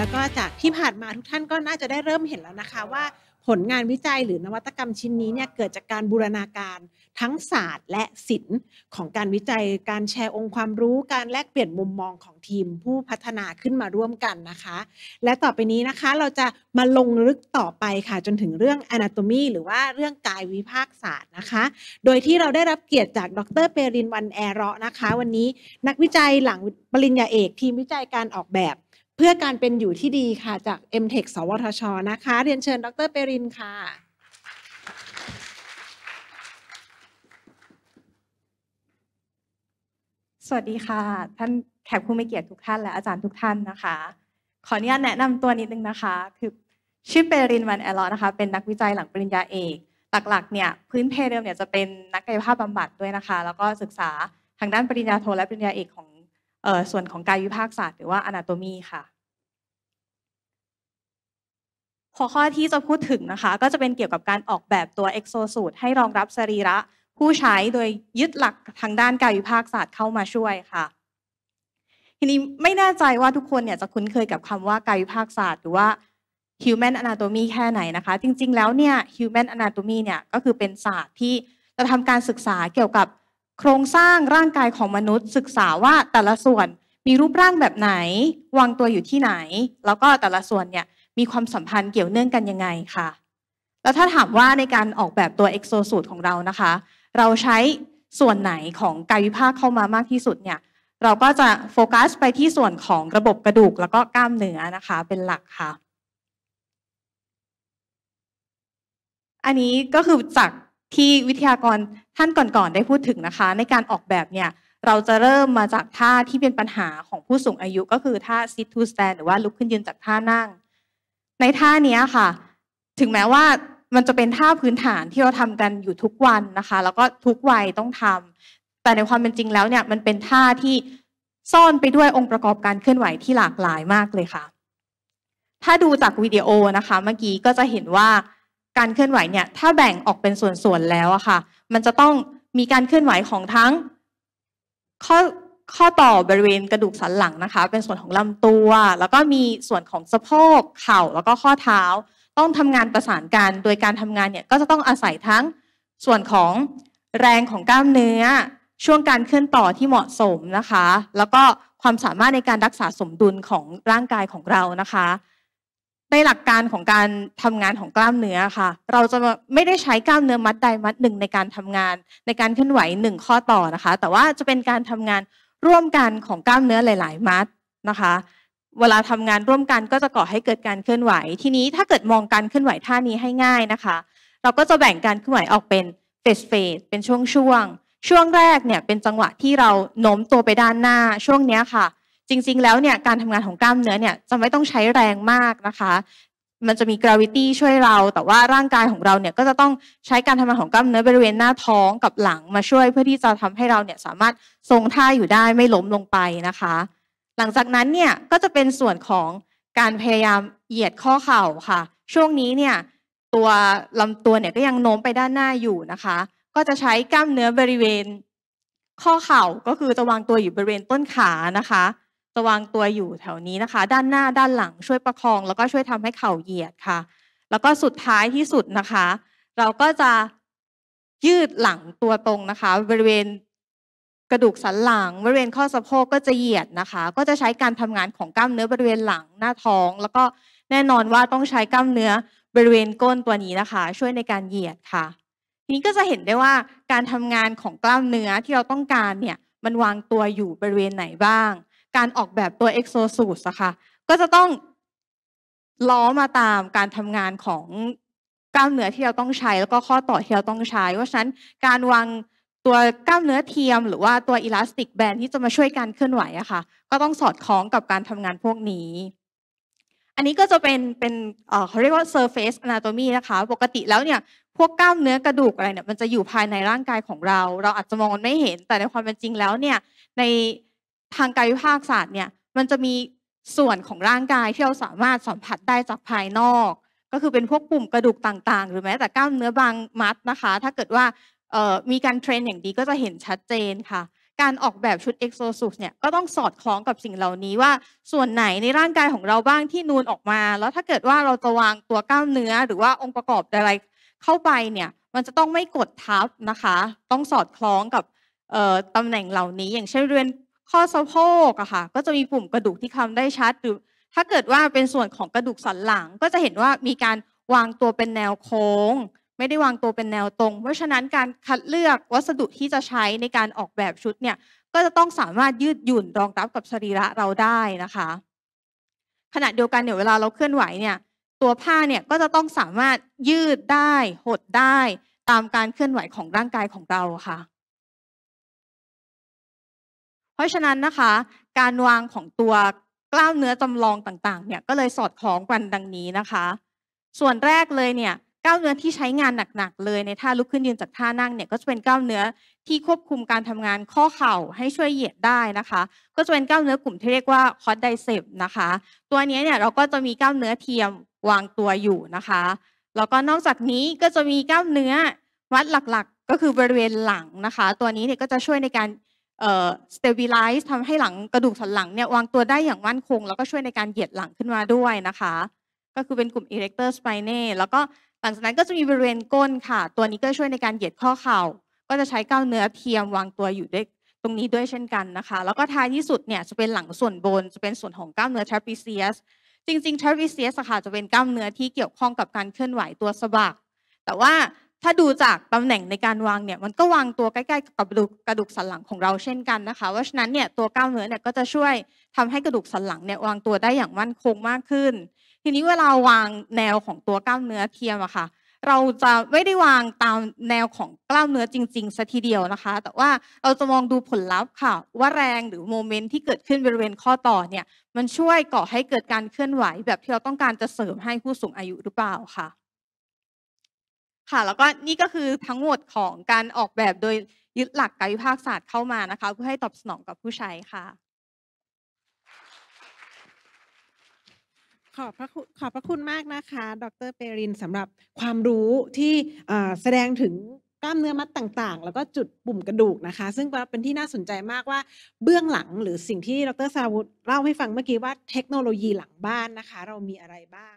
แล้วก็จากที่ผ่านมาทุกท่านก็น่าจะได้เริ่มเห็นแล้วนะคะ ว่าผลงานวิจัยหรือนวัตกรรมชิ้นนี้เนี่ยเกิดจากการบูรณาการทั้งศาสตร์และศิลป์ของการวิจัยการแชร์องค์ความรู้การแลกเปลี่ยนมุมมองของทีมผู้พัฒนาขึ้นมาร่วมกันนะคะ และต่อไปนี้นะคะเราจะมาลงลึกต่อไปค่ะ จนถึงเรื่อง anatomy หรือว่าเรื่องกายวิภาคศาสตร์นะคะ โดยที่เราได้รับเกียรติจากดรเปรินวันแอร์ะนะคะวันนี้นักวิจัยหลังปริญญาเอก ทีมวิจัยการออกแบบเพื่อการเป็นอยู่ที่ดีค่ะจาก m t e c h สวทช นะคะ เรียนเชิญ ดรเปรินค่ะ สวัสดีค่ะท่านแขกผู้มีเกียรติทุกท่านและอาจารย์ทุกท่านนะคะ ขออนุญาตแนะนำตัวนิดนึงนะคะ คือชื่อเปรินวันแอลลอนะคะเป็นนักวิจัยหลังปริญญาเอกหลักๆเนี่ยพื้นเพเดิมเนี่ยจะเป็นนักกายภาพบำบัดด้วยนะคะแล้วก็ศึกษาทางด้านปริญญาโทและปริญญาเอกของส่วนของกายวิภาคศาสตร์หรือว่า anatomy ค่ะหัวข้อที่จะพูดถึงนะคะ ก็จะเป็นเกี่ยวกับการออกแบบตัวเอ็กโซสูตรให้รองรับสรีระผู้ใช้โดยยึดหลักทางด้านกายวิภาคศาสตร์เข้ามาช่วยค่ะ ทีนี้ไม่แน่ใจว่าทุกคนเนี่ยจะคุ้นเคยกับคำว่ากายวิภาคศาสตร์หรือว่า human anatomy แค่ไหนนะคะ จริงๆ แล้วเนี่ย human anatomy เนี่ยก็คือเป็นศาสตร์ที่จะทำการศึกษาเกี่ยวกับโครงสร้างร่างกายของมนุษย์ศึกษาว่าแต่ละส่วนมีรูปร่างแบบไหนวางตัวอยู่ที่ไหน แล้วก็แต่ละส่วนเนี่ยมีความสัมพันธ์เกี่ยวเนื่องกันยังไงค่ะ แล้วถ้าถามว่าในการออกแบบตัวเอ็กโซสูตรของเรานะคะเราใช้ส่วนไหนของกายวิภาคเข้ามามากที่สุดเนี่ยเราก็จะโฟกัสไปที่ส่วนของระบบกระดูกแล้วก็กล้ามเนื้อนะคะ เป็นหลักค่ะ อันนี้ก็คือจากที่วิทยากรท่านก่อนๆได้พูดถึงนะคะ ในการออกแบบเนี่ยเราจะเริ่มมาจากท่าที่เป็นปัญหาของผู้สูงอายุก็คือท่า sit to stand หรือว่าลุกขึ้นยืนจากท่านั่ง ในท่านี้ค่ะ ถึงแม้ว่ามันจะเป็นท่าพื้นฐานที่เราทำกันอยู่ทุกวันนะคะ แล้วก็ทุกวัยต้องทำ แต่ในความเป็นจริงแล้วเนี่ยมันเป็นท่าที่ซ่อนไปด้วยองค์ประกอบการเคลื่อนไหวที่หลากหลายมากเลยค่ะ ถ้าดูจากวิดีโอนะคะเมื่อกี้ก็จะเห็นว่าการเคลื่อนไหวเนี่ยถ้าแบ่งออกเป็นส่วนๆแล้วอะค่ะ มันจะต้องมีการเคลื่อนไหวของทั้ง ข้อข้อต่อบริเวณกระดูกสันหลังนะคะ เป็นส่วนของลำตัว แล้วก็มีส่วนของสะโพกเข่าแล้วก็ข้อเท้า ต้องทำงานประสานกันโดยการทำงานเนี่ยก็จะต้องอาศัยทั้งส่วนของแรงของกล้ามเนื้อ ช่วงการเคลื่อนต่อที่เหมาะสมนะคะ แล้วก็ความสามารถในการรักษาสมดุลของร่างกายของเรานะคะในหลักการของการทำงานของกล้ามเนื้อค่ะ เราจะไม่ได้ใช้กล้ามเนื้อมัดใดมัดหนึ่งในการทำงานในการเคลื่อนไหวหนึ่งข้อต่อนะคะ แต่ว่าจะเป็นการทำงานร่วมกันของกล้ามเนื้อหลาย ๆ มัดนะคะ เวลาทำงานร่วมกันก็จะก่อให้เกิดการเคลื่อนไหวทีนี้ถ้าเกิดมองการเคลื่อนไหวท่านี้ให้ง่ายนะคะ เราก็จะแบ่งการเคลื่อนไหวออกเป็นเฟสเฟสเป็นช่วงช่วงช่วงแรกเนี่ยเป็นจังหวะที่เราโน้มตัวไปด้านหน้าช่วงนี้ค่ะจริงๆ แล้วเนี่ยการทำงานของกล้ามเนื้อเนี่ยจะไม่ต้องใช้แรงมากนะคะ มันจะมีกราวิตี้ช่วยเรา แต่ว่าร่างกายของเราเนี่ยก็จะต้องใช้การทำงานของกล้ามเนื้อบริเวณหน้าท้องกับหลังมาช่วยเพื่อที่จะทำให้เราเนี่ยสามารถทรงท่าอยู่ได้ไม่ล้มลงไปนะคะ หลังจากนั้นเนี่ยก็จะเป็นส่วนของการพยายามเหยียดข้อเข่าค่ะ ช่วงนี้เนี่ยตัวลำตัวเนี่ยก็ยังโน้มไปด้านหน้าอยู่นะคะ ก็จะใช้กล้ามเนื้อบริเวณข้อเข่าก็คือจะวางตัวอยู่บริเวณต้นขานะคะระวังตัวอยู่แถวนี้นะคะ ด้านหน้าด้านหลังช่วยประคอง แล้วก็ช่วยทำให้เข่าเหยียดค่ะ แล้วก็สุดท้ายที่สุดนะคะ เราก็จะยืดหลังตัวตรงนะคะ บริเวณกระดูกสันหลัง บริเวณข้อสะโพกก็จะเหยียดนะคะ ก็จะใช้การทำงานของกล้ามเนื้อบริเวณหลังหน้าท้อง แล้วก็แน่นอนว่าต้องใช้กล้ามเนื้อบริเวณก้นตัวนี้นะคะ ช่วยในการเหยียดค่ะนี้ก็จะเห็นได้ว่าการทำงานของกล้ามเนื้อที่เราต้องการเนี่ยมันวางตัวอยู่บริเวณไหนบ้างการออกแบบตัวเอ็กโซสูตะค่ะก็จะต้องล้อมาตามการทำงานของกล้ามเนื้อที่เราต้องใช้ แล้วก็ข้อต่อที่เราต้องใช้ เพราะฉะนั้น การวางตัวกล้ามเนื้อเทียมหรือว่าตัวอิลาสติกแบนที่จะมาช่วยการเคลื่อนไหวอะค่ะ ก็ต้องสอดคล้องกับการทำงานพวกนี้ อันนี้ก็จะเป็นเป็นเขาเรียกว่า surface anatomy นะคะ ปกติแล้วเนี่ยพวกกล้ามเนื้อกระดูกอะไรเนี่ยมันจะอยู่ภายในร่างกายของเรา เราอาจจะมองมันไม่เห็นแต่ในความเป็นจริงแล้วเนี่ยในทางกายวิภาคศาสตร์เนี่ยมันจะมีส่วนของร่างกาย ที่เราสามารถสัมผัสได้จากภายนอก ก็คือเป็นพวกปุ่มกระดูกต่างๆ หรือแม้แต่กล้ามเนื้อบางมัดนะคะถ้าเกิดว่ามีการเทรนอย่างดีก็จะเห็นชัดเจนค่ะ การออกแบบชุดเอ็กโซสูเนี่ยก็ต้องสอดคล้องกับสิ่งเหล่านี้ว่าส่วนไหนในร่างกายของเราบ้างที่นูนออกมา แล้วถ้าเกิดว่าเราจะวางตัวกล้ามเนื้อหรือว่าองค์ประกอบอะไรเข้าไปเนี่ยมันจะต้องไม่กดทับนะคะ ต้องสอดคล้องกับตำแหน่งเหล่านี้ อย่างเช่นเรืเนข้อสะโพกอะค่ะ ก็จะมีปุ่มกระดูกที่คำได้ชัดหรือถ้าเกิดว่าเป็นส่วนของกระดูกสันหลังก็จะเห็นว่ามีการวางตัวเป็นแนวโค้ง ไม่ได้วางตัวเป็นแนวตรง เพราะฉะนั้นการคัดเลือกวัสดุที่จะใช้ในการออกแบบชุดเนี่ย ก็จะต้องสามารถยืดหยุ่นรองรับกับสรีระเราได้นะคะ ขณะเดียวกันเนี่ยเวลาเราเคลื่อนไหวเนี่ย ตัวผ้าเนี่ยก็จะต้องสามารถยืดได้หดได้ตามการเคลื่อนไหวของร่างกายของเราค่ะเพราะฉะนั้นนะคะ การวางของตัวกล้ามเนื้อจำลองต่างๆ เนี่ยก็เลยสอดคล้องกันดังนี้นะคะ ส่วนแรกเลยเนี่ยกล้ามเนื้อที่ใช้งานหนักๆเลยในท่าลุกขึ้นยืนจากท่านั่งเนี่ย ก็จะเป็นกล้ามเนื้อที่ควบคุมการทำงานข้อเข่าให้ช่วยเหยียดได้นะคะ ก็จะเป็นกล้ามเนื้อกลุ่มที่เรียกว่าคอร์ดไดเซปนะคะ ตัวนี้เนี่ยเราก็จะมีกล้ามเนื้อเทียมวางตัวอยู่นะคะแล้วก็นอกจากนี้ก็จะมีกล้ามเนื้อวัดหลักๆ ก็คือบริเวณหลังนะคะ ตัวนี้เนี่ยก็จะช่วยในการสเตบิลไลซ์ทำให้หลังกระดูกสันหลังเนี่ยวางตัวได้อย่างมั่นคง แล้วก็ช่วยในการเหยียดหลังขึ้นมาด้วยนะคะก็คือเป็นกลุ่ม erector spinae แล้วก็หลังจากนั้นก็จะมีบริเวณก้นค่ะ ตัวนี้ก็ช่วยในการเหยียดข้อเข่า ก็จะใช้กล้ามเนื้อเทียมวางตัวอยู่ด้วยตรงนี้ด้วยเช่นกันนะคะ แล้วก็ท้ายที่สุดเนี่ยจะเป็นหลังส่วนบน จะเป็นส่วนของกล้ามเนื้อ trapezius จริงๆ trapezius ค่ะจะเป็นกล้ามเนื้อที่เกี่ยวข้องกับการเคลื่อนไหวตัวสะบักแต่ว่าถ้าดูจากตำแหน่งในการวางเนี่ยมันก็วางตัวใกล้ ๆ กับกระดูกสันหลังของเราเช่นกันนะคะเพราะฉะนั้นเนี่ยตัวกล้ามเนื้อเนี่ยก็จะช่วยทำให้กระดูกสันหลังเนี่ยวางตัวได้อย่างมั่นคงมากขึ้น ทีนี้เวลาวางแนวของตัวกล้ามเนื้อเทียมอะค่ะเราจะไม่ได้วางตามแนวของกล้ามเนื้อจริงๆสัทีเดียวนะคะ แต่ว่าเราจะมองดูผลลัพธ์ค่ะว่าแรงหรือโมเมนต์ที่เกิดขึ้นบริเวณข้อต่อเนี่ยมันช่วยก่อให้เกิดการเคลื่อนไหวแบบที่เราต้องการจะเสริมให้ผู้สูงอายุหรือเปล่าค่ะค่ะแล้วก็นี่ก็คือทั้งหมดของการออกแบบโดยยึดหลักกายวิภาคศาสตร์เข้ามานะคะเพื่อให้ตอบสนองกับผู้ใช้ค่ะ ขอบพระคุณขอบพระคุณมากนะคะ ดรเปรินสำหรับความรู้ที่แสดงถึงกล้ามเนื้อมัดต่างๆ แล้วก็จุดปุ่มกระดูกนะคะ ซึ่งเป็นที่น่าสนใจมากว่าเบื้องหลังหรือสิ่งที่ดรสาวุธเล่าให้ฟังเมื่อกี้ว่าเทคโนโลยีหลังบ้านนะคะ เรามีอะไรบ้าง